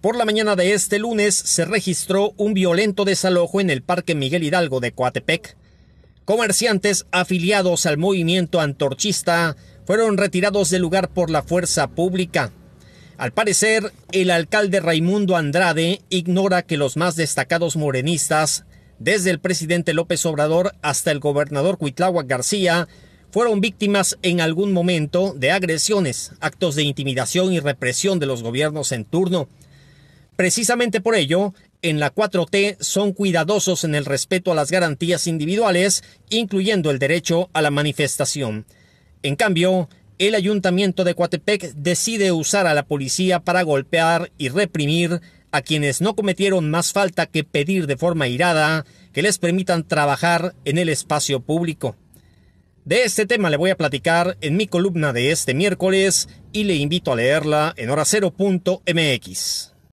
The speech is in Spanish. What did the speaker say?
Por la mañana de este lunes se registró un violento desalojo en el Parque Miguel Hidalgo de Coatepec. Comerciantes afiliados al movimiento antorchista fueron retirados del lugar por la fuerza pública. Al parecer, el alcalde Raimundo Andrade ignora que los más destacados morenistas, desde el presidente López Obrador hasta el gobernador Cuitláhuac García, fueron víctimas en algún momento de agresiones, actos de intimidación y represión de los gobiernos en turno. Precisamente por ello, en la 4T son cuidadosos en el respeto a las garantías individuales, incluyendo el derecho a la manifestación. En cambio, el ayuntamiento de Coatepec decide usar a la policía para golpear y reprimir a quienes no cometieron más falta que pedir de forma irada que les permitan trabajar en el espacio público. De este tema le voy a platicar en mi columna de este miércoles y le invito a leerla en horacero.mx.